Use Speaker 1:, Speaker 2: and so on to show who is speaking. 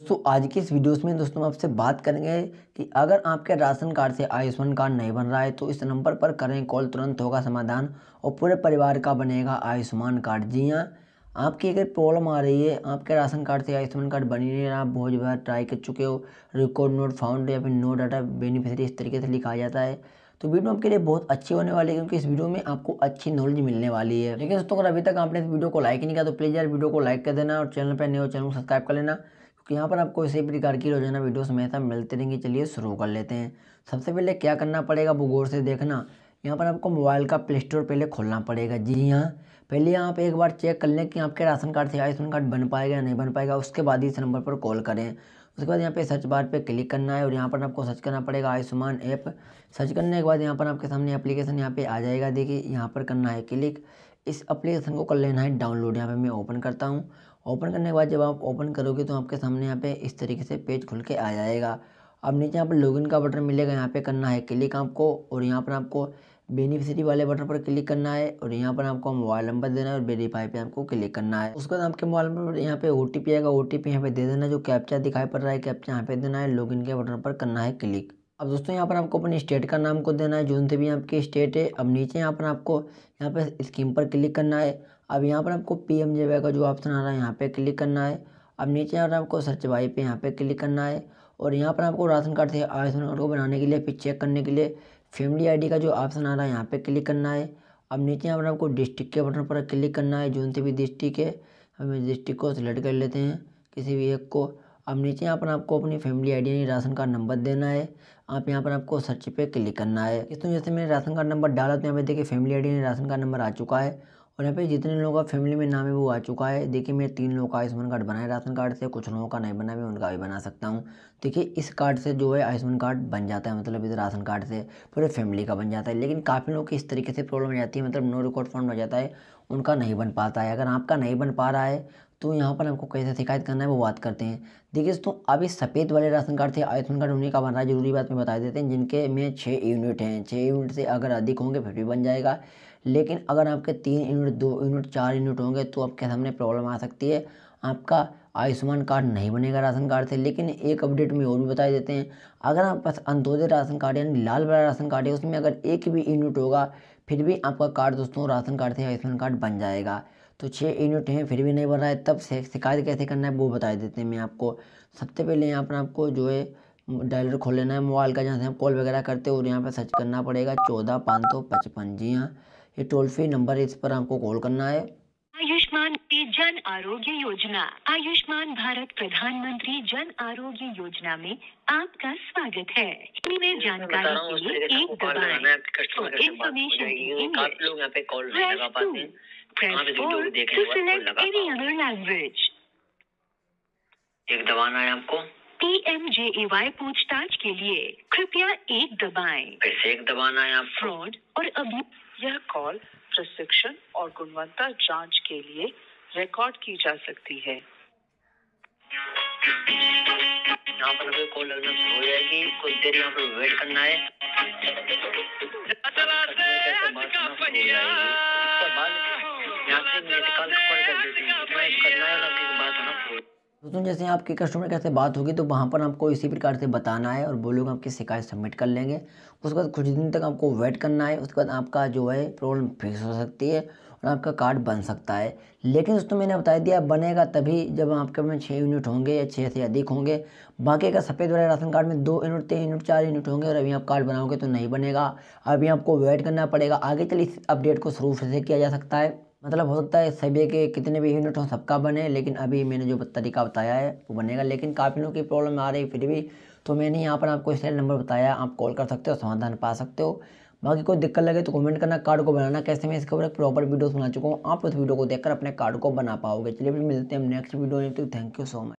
Speaker 1: दोस्तों आज की इस वीडियोस में दोस्तों हम आपसे बात करेंगे कि अगर आपके राशन कार्ड से आयुष्मान कार्ड नहीं बन रहा है तो इस नंबर पर करें कॉल तुरंत होगा समाधान और पूरे परिवार का बनेगा आयुष्मान कार्ड जी हाँ आपकी अगर प्रॉब्लम आ रही है आपके राशन कार्ड से आयुष्मान कार्ड बनी नहीं रहा आप बहुत बार ट्राई कर चुके हो रिकॉर्ड नोट फाउंड या फिर नो डाटा बेनिफिशरी इस तरीके से लिखा जाता है तो वीडियो आपके लिए बहुत अच्छी होने वाली है क्योंकि इस वीडियो में आपको अच्छी नॉलेज मिलने वाली है लेकिन दोस्तों अगर अभी तक आपने इस वीडियो को लाइक नहीं किया तो प्लीज़ यार वीडियो को लाइक कर देना और चैनल पर नए हो चैनल को सब्सक्राइब कर लेना यहाँ पर आपको इसी प्रकार की रोजाना वीडियोस हमेशा मिलते रहेंगे चलिए शुरू कर लेते हैं सबसे पहले क्या करना पड़ेगा वो गौर से देखना यहाँ पर आपको मोबाइल का प्ले स्टोर पहले खोलना पड़ेगा जी हाँ पहले आप एक बार चेक कर लें कि आपके राशन कार्ड से आयुष्मान कार्ड बन पाएगा या नहीं बन पाएगा उसके बाद इस नंबर पर कॉल करें उसके बाद यहाँ पे सर्च बार पे क्लिक करना है और यहाँ पर आपको सर्च करना पड़ेगा आयुष्मान ऐप सर्च करने के बाद यहाँ पर आपके सामने एप्लीकेशन यहाँ पे आ जाएगा देखिए यहाँ पर करना है क्लिक इस एप्लीकेशन को कर लेना है डाउनलोड यहाँ पे मैं ओपन करता हूँ ओपन करने के बाद जब आप ओपन करोगे तो आपके सामने यहाँ पे इस तरीके से पेज खुल के आ जाएगा अब नीचे यहाँ पर लॉगिन का बटन मिलेगा यहाँ पे करना है क्लिक आपको और यहाँ पर आपको बेनिफिशरी वाले बटन पर क्लिक करना है और यहाँ पर आपको मोबाइल नंबर देना है और वेरीफाई पे आपको क्लिक करना है उसके बाद आपके मोबाइल नंबर पर यहाँ पे ओ टी पी आएगा ओ टी पी यहाँ पे दे देना जो कैप्चा दिखाई पड़ रहा है कैप्चा यहाँ पे देना है लॉगिन के बटन पर करना है क्लिक अब दोस्तों यहाँ पर आपको अपने स्टेट का नाम को देना है जो से भी आपकी स्टेट है अब नीचे यहाँ पर आपको यहाँ पर स्कीम पर क्लिक करना है अब यहाँ पर आपको पी एम जे का जो ऑप्शन आ रहा है यहाँ पर क्लिक करना है अब नीचे यहाँ पर आपको सर्च बाई पे यहाँ पर क्लिक करना है और यहाँ पर आपको राशन कार्ड से आयुष्मान कार्ड को बनाने के लिए फिर चेक करने के लिए फैमिली आईडी का जो ऑप्शन आ रहा है यहाँ पे क्लिक करना है अब नीचे यहाँ पर आपको डिस्ट्रिक्ट के बटन पर क्लिक करना है जो से भी डिस्ट्रिक्ट है हम इस डिस्ट्रिक्ट को सिलेक्ट कर लेते हैं किसी भी एक को अब नीचे यहाँ पर आपको अपनी फैमिली आईडी यानी राशन कार्ड नंबर देना है आप यहाँ पर आपको सर्च पे क्लिक करना है दोस्तों जैसे मैंने राशन कार्ड नंबर डाला तो यहाँ पे देखिए family I D ration card number आ चुका है और यहाँ पे जितने लोगों का फैमिली में नाम है वो आ चुका है देखिए मैं तीन लोगों का आयुष्मान कार्ड बनाया राशन कार्ड से कुछ लोगों का नहीं बना मैं उनका भी बना सकता हूँ देखिए इस कार्ड से जो है आयुष्मान कार्ड बन जाता है मतलब इस राशन कार्ड से पूरे फैमिली का बन जाता है लेकिन काफ़ी लोगों की इस तरीके से प्रॉब्लम हो जाती है मतलब नो रिकॉर्ड फॉर्म हो जाता है उनका नहीं बन पाता है अगर आपका नहीं बन पा रहा है तो यहाँ पर हमको कैसे शिकायत करना है वो बात करते हैं देखिए दोस्तों अभी सफ़ेद वाले राशन कार्ड थे आयुष्मान कार्ड होने का बन रहा है जरूरी बात मैं बता देते हैं जिनके में छः यूनिट हैं छः यूनिट से अगर अधिक होंगे फिर भी बन जाएगा लेकिन अगर आपके तीन यूनिट दो यूनिट चार यूनिट होंगे तो आपके सामने प्रॉब्लम आ सकती है आपका आयुष्मान कार्ड नहीं बनेगा राशन कार्ड से लेकिन एक अपडेट में और भी बता देते हैं अगर आप पास अंतोदय राशन कार्ड यानी लाल वाला राशन कार्ड है उसमें अगर एक भी यूनिट होगा फिर भी आपका कार्ड दोस्तों राशन कार्ड से आयुष्मान कार्ड बन जाएगा तो छः यूनिट हैं फिर भी नहीं बन रहा है तब से शिकायत कैसे करना है वो बता देते हैं मैं आपको सबसे पहले यहाँ पर आपको जो है डायलर खोल लेना है मोबाइल का जहाँ से हम कॉल वगैरह करते हो और यहाँ पर सर्च करना पड़ेगा चौदह पाँच सौ पचपन जी हाँ ये टोल फ्री नंबर है इस पर आपको कॉल करना है जन आरोग्य योजना आयुष्मान भारत प्रधानमंत्री जन आरोग्य योजना में आपका स्वागत है जानकारी के लिए एक दबाएं information call press four to select any other language एक दबाना है आपको P M J A Y पूछताछ के लिए कृपया एक दबाएं फिर से एक दबाना है आप फ्रॉड और अभी यह कॉल प्रशिक्षण और गुणवत्ता जांच के लिए रिकॉर्ड की जा सकती है दोस्तों जैसे आपके कस्टमर कैसे बात होगी तो वहाँ पर आपको इसी प्रकार से बताना है और बोलोगे आपकी शिकायत सबमिट कर लेंगे उसके बाद कुछ दिन तक आपको वेट करना है उसके बाद आपका जो है प्रॉब्लम फिक्स हो सकती है और आपका कार्ड बन सकता है लेकिन दोस्तों मैंने बता दिया बनेगा तभी जब आपके में छः यूनिट होंगे या छः से अधिक होंगे बाकी का सफ़ेद वाले राशन कार्ड में दो यूनिट तीन यूनिट चार यूनिट होंगे और अभी आप कार्ड बनाओगे तो नहीं बनेगा अभी आपको वेट करना पड़ेगा आगे चल इस अपडेट को शुरू से किया जा सकता है मतलब हो सकता है सभी के कितने भी यूनिट हों सबका बने लेकिन अभी मैंने जो तरीका बताया है वो बनेगा लेकिन काफ़ी लोगों की प्रॉब्लम आ रही फिर भी तो मैंने यहाँ पर आपको इस नंबर बताया आप कॉल कर सकते हो समाधान पा सकते हो बाकी कोई दिक्कत लगे तो कमेंट करना कार्ड को बनाना कैसे मैं इसके ऊपर प्रॉपर वीडियो सुना चुका हूँ आप उस वीडियो को देखकर अपने कार्ड को बना पाओगे चलिए फिर मिलते हैं नेक्स्ट वीडियो में तो थैंक यू सो मच